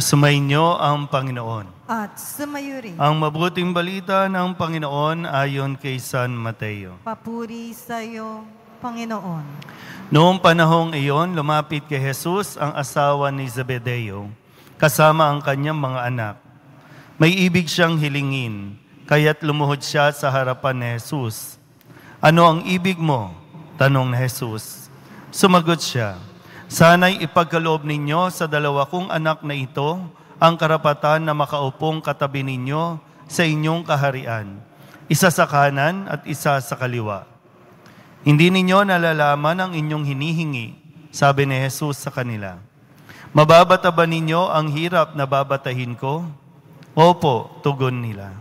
Sumainyo ang Panginoon. At sumayo rin. Ang mabuting balita ng Panginoon ayon kay San Mateo. Papuri sa iyo, Panginoon. Noong panahong iyon, lumapit kay Jesus ang asawa ni Zebedeo, kasama ang kanyang mga anak. May ibig siyang hilingin, kaya't lumuhod siya sa harapan ni Jesus. Ano ang ibig mo? Tanong ni Jesus. Sumagot siya, Sana'y ipagkaloob ninyo sa dalawa kong anak na ito ang karapatan na makaupong katabi ninyo sa inyong kaharian, isa sa kanan at isa sa kaliwa. Hindi ninyo nalalaman ang inyong hinihingi, sabi ni Jesus sa kanila. Mababata ba ninyo ang hirap na babatahin ko? Opo, tugon nila.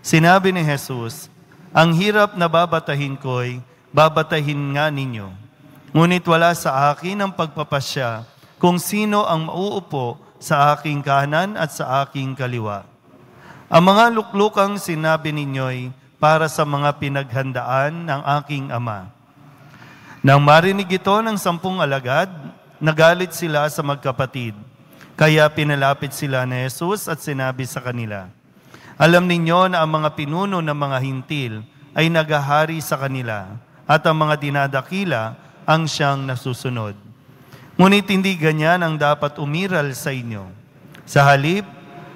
Sinabi ni Jesus, ang hirap na babatahin ko'y babatahin nga ninyo. Ngunit wala sa akin ang pagpapasya kung sino ang mauupo sa aking kanan at sa aking kaliwa. Ang mga luklukang sinabi ninyo'y para sa mga pinaghandaan ng aking ama. Nang marinig ito ng sampung alagad, nagalit sila sa magkapatid. Kaya pinalapit sila ni Jesus at sinabi sa kanila, Alam ninyo na ang mga pinuno ng mga hintil ay nagahari sa kanila at ang mga dinadakila ang siyang nasusunod. Ngunit hindi ganyan ang dapat umiral sa inyo. Sa halip,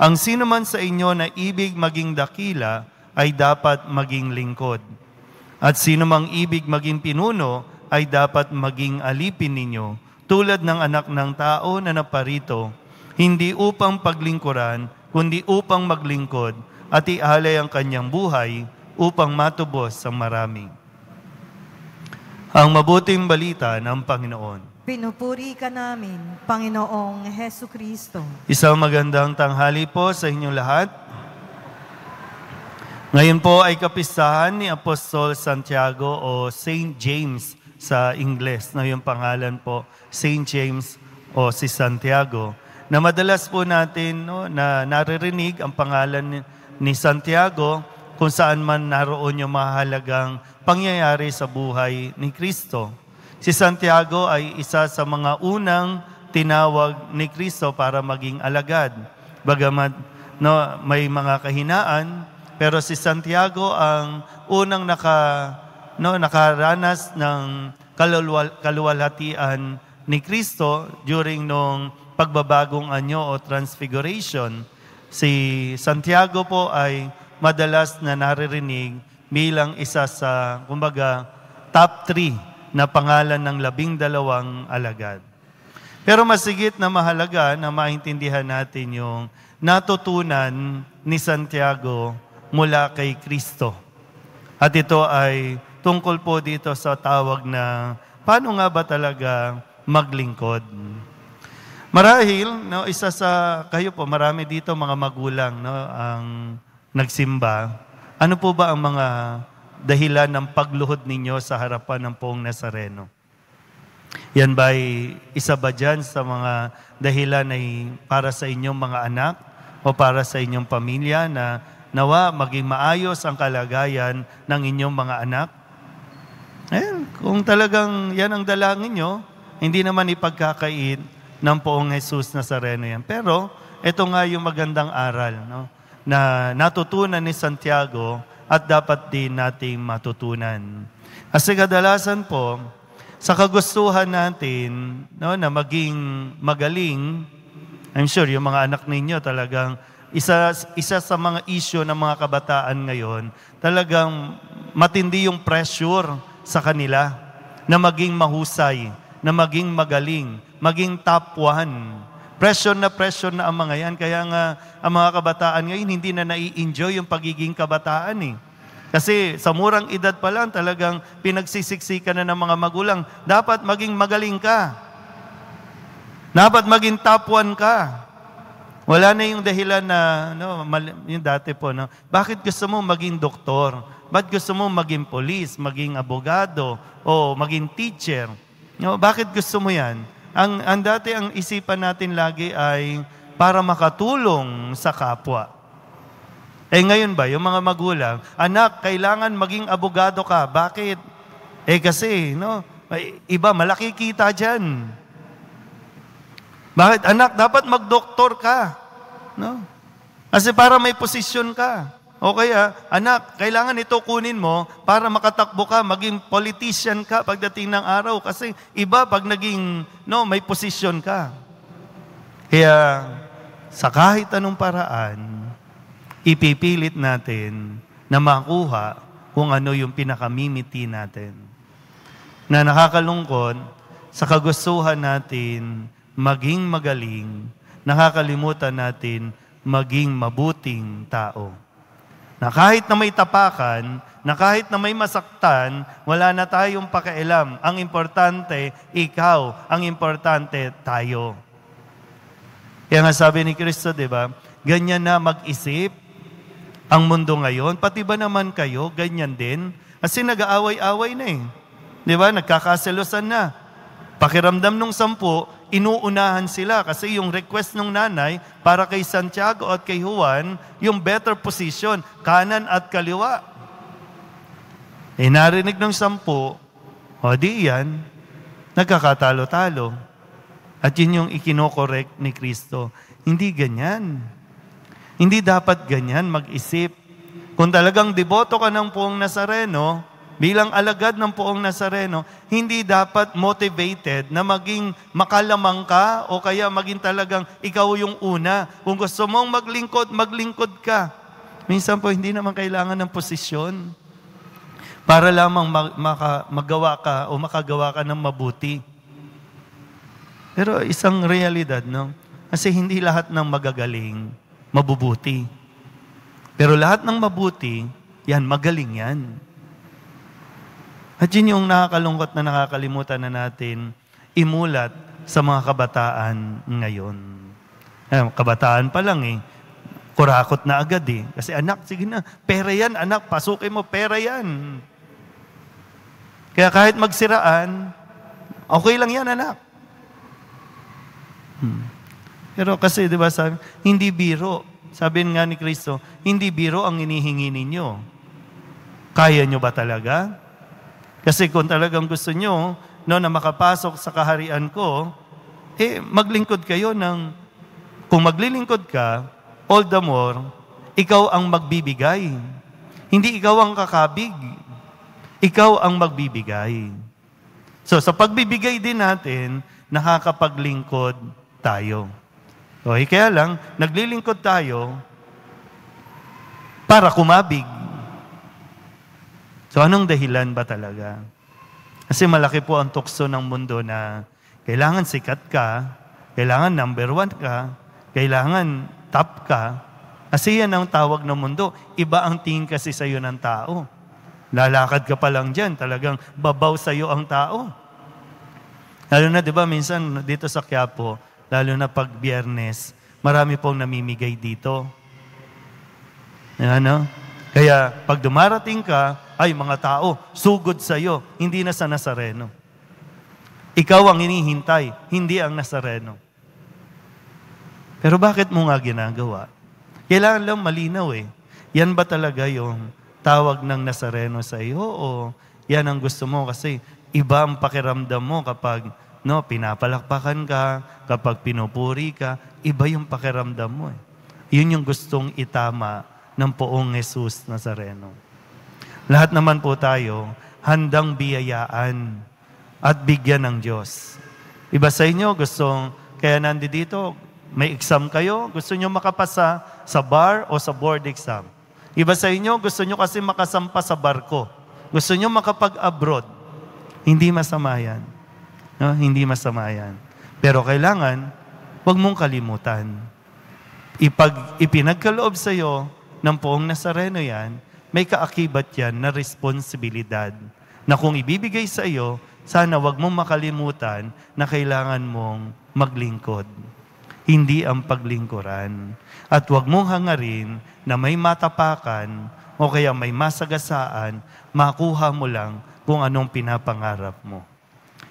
ang sino man sa inyo na ibig maging dakila ay dapat maging lingkod. At sino mang ibig maging pinuno ay dapat maging alipin ninyo, tulad ng anak ng tao na naparito, hindi upang paglingkuran, kundi upang maglingkod at ialay ang kanyang buhay upang matubos sa marami. Ang mabuting balita ng Panginoon. Pinupuri ka namin, Panginoong Heso Kristo. Isang magandang tanghali po sa inyong lahat. Ngayon po ay kapistahan ni Apostol Santiago o St. James sa Ingles na yung pangalan po, St. James o si Santiago, na madalas po natin no, na naririnig ang pangalan ni, ni Santiago kung saan man naroon yung mahalagang pangyayari sa buhay ni Kristo. Si Santiago ay isa sa mga unang tinawag ni Kristo para maging alagad. Bagamat no, may mga kahinaan, pero si Santiago ang unang naka, no, nakaranas ng kaluwal, kaluwalhatian ni Kristo during nung pagbabagong anyo o transfiguration. Si Santiago po ay madalas na naririnig bilang isa sa, kumbaga, top 3 na pangalan ng labing dalawang alagad. Pero masigit na mahalaga na maintindihan natin yung natutunan ni Santiago mula kay Kristo. At ito ay tungkol po dito sa tawag na paano nga ba talaga maglingkod? Marahil, no, isa sa kayo po, marami dito mga magulang, no, ang nagsimba, ano po ba ang mga dahilan ng pagluhod ninyo sa harapan ng poong Nazareno? Yan ba isa ba dyan sa mga dahilan ay para sa inyong mga anak o para sa inyong pamilya na nawa maging maayos ang kalagayan ng inyong mga anak? Eh, kung talagang yan ang dalangin nyo, hindi naman ipagkakait ng poong Jesus Nazareno yan. Pero ito nga yung magandang aral. No? na natutunan ni Santiago at dapat din nating matutunan. Kasi kadalasan po, sa kagustuhan natin no, na maging magaling, I'm sure yung mga anak ninyo talagang isa, isa sa mga isyo ng mga kabataan ngayon, talagang matindi yung pressure sa kanila na maging mahusay, na maging magaling, maging top one. Pressure na pressure na ang mga yan. Kaya nga, ang mga kabataan ngayon, hindi na nai-enjoy yung pagiging kabataan eh. Kasi sa murang edad pa lang, talagang pinagsisiksikan na ng mga magulang. Dapat maging magaling ka. Dapat maging top one ka. Wala na yung dahilan na, no, mali, yung dati po, no, bakit gusto mo maging doktor? Bakit gusto mo maging polis, maging abogado, o maging teacher? No, bakit gusto mo yan? ang, ang dati ang isipan natin lagi ay para makatulong sa kapwa. Eh ngayon ba, yung mga magulang, anak, kailangan maging abogado ka. Bakit? Eh kasi, no, iba, malaki kita dyan. Bakit? Anak, dapat magdoktor ka. No? Kasi para may posisyon ka. O kaya, anak, kailangan ito kunin mo para makatakbo ka, maging politician ka pagdating ng araw. Kasi iba pag naging, no, may posisyon ka. Kaya, sa kahit anong paraan, ipipilit natin na makuha kung ano yung pinakamimiti natin. Na nakakalungkot sa kagustuhan natin maging magaling, nakakalimutan natin maging mabuting tao na kahit na may tapakan, na kahit na may masaktan, wala na tayong pakialam. Ang importante, ikaw. Ang importante, tayo. Kaya nga sabi ni Kristo, di ba? Ganyan na mag-isip ang mundo ngayon. Pati ba naman kayo, ganyan din? Kasi nag-aaway-away na eh. Di ba? Nagkakaselosan na. Pakiramdam nung sampu, inuunahan sila kasi yung request ng nanay para kay Santiago at kay Juan, yung better position, kanan at kaliwa. E narinig ng sampu, o di yan, nagkakatalo-talo. At yun yung ikinokorek ni Kristo. Hindi ganyan. Hindi dapat ganyan mag-isip. Kung talagang deboto ka ng puong Nazareno, bilang alagad ng poong Nazareno, hindi dapat motivated na maging makalamang ka o kaya maging talagang ikaw yung una. Kung gusto mong maglingkod, maglingkod ka. Minsan po, hindi naman kailangan ng posisyon para lamang mag- maka- magawa ka o makagawa ka ng mabuti. Pero isang realidad, no? Kasi hindi lahat ng magagaling, mabubuti. Pero lahat ng mabuti, yan, magaling yan. At yun yung nakakalungkot na nakakalimutan na natin imulat sa mga kabataan ngayon. Eh, kabataan pa lang eh. Kurakot na agad eh. Kasi anak, sige na, pera yan anak, pasukin mo, pera yan. Kaya kahit magsiraan, okay lang yan anak. Hmm. Pero kasi, di ba sabi, hindi biro. Sabi nga ni Kristo, hindi biro ang inihingi ninyo. Kaya nyo ba talaga? Kasi kung talagang gusto nyo no, na makapasok sa kaharian ko, eh, maglingkod kayo ng, kung maglilingkod ka, all the more, ikaw ang magbibigay. Hindi ikaw ang kakabig. Ikaw ang magbibigay. So, sa pagbibigay din natin, nakakapaglingkod tayo. Okay, kaya lang, naglilingkod tayo para kumabig So anong dahilan ba talaga? Kasi malaki po ang tukso ng mundo na kailangan sikat ka, kailangan number one ka, kailangan top ka. Kasi yan ang tawag ng mundo. Iba ang tingin kasi sa iyo ng tao. Lalakad ka pa lang dyan, talagang babaw sa iyo ang tao. Lalo na, di ba, minsan dito sa Quiapo, lalo na pag biyernes, marami pong namimigay dito. Ano? Kaya pag dumarating ka, ay mga tao, sugod sa iyo, hindi na sa Nazareno. Ikaw ang hinihintay, hindi ang Nazareno. Pero bakit mo nga ginagawa? Kailangan lang malinaw eh. Yan ba talaga yung tawag ng Nazareno sa iyo o yan ang gusto mo kasi iba ang pakiramdam mo kapag no, pinapalakpakan ka, kapag pinupuri ka, iba yung pakiramdam mo eh. Yun yung gustong itama ng poong Jesus Nazareno. Lahat naman po tayo handang biyayaan at bigyan ng Diyos. Iba sa inyo, gustong, kaya nandito dito, may exam kayo, gusto nyo makapasa sa bar o sa board exam. Iba sa inyo, gusto nyo kasi makasampa sa barko. Gusto nyo makapag-abroad. Hindi masama yan. No? Hindi masama yan. Pero kailangan, huwag mong kalimutan. Ipag, ipinagkaloob sa iyo ng poong Nasareno yan, may kaakibat yan na responsibilidad na kung ibibigay sa iyo, sana wag mong makalimutan na kailangan mong maglingkod. Hindi ang paglingkuran. At wag mong hangarin na may matapakan o kaya may masagasaan, makuha mo lang kung anong pinapangarap mo.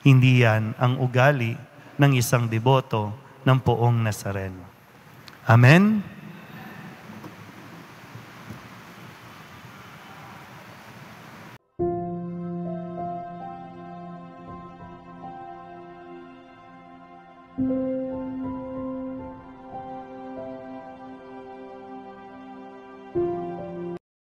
Hindi yan ang ugali ng isang deboto ng poong Nazareno. Amen?